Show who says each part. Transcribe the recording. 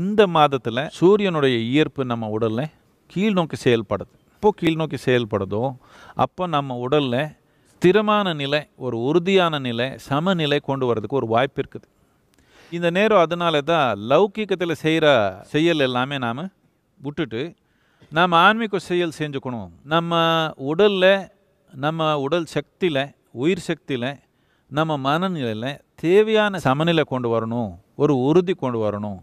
Speaker 1: இந்த மாதத்தில் சூரியனுடைய ஈர்ப்பு நம்ம உடலில் கீழ் நோக்கி செயல்படுது எப்போ கீழ் நோக்கி செயல்படுதோ அப்போ நம்ம உடலில் ஸ்திரமான நிலை ஒரு உறுதியான நிலை சமநிலை கொண்டு வரதுக்கு ஒரு வாய்ப்பு இருக்குது இந்த நேரம் அதனால தான் லௌகீகத்தில் செய்கிற செயல் எல்லாமே நாம் விட்டுட்டு நாம் ஆன்மீக செயல் செஞ்சுக்கணும் நம்ம உடலில் நம்ம உடல் சக்தியில் உயிர் சக்தியில் நம்ம மனநிலையில் தேவையான சமநிலை கொண்டு வரணும் ஒரு உறுதி கொண்டு வரணும்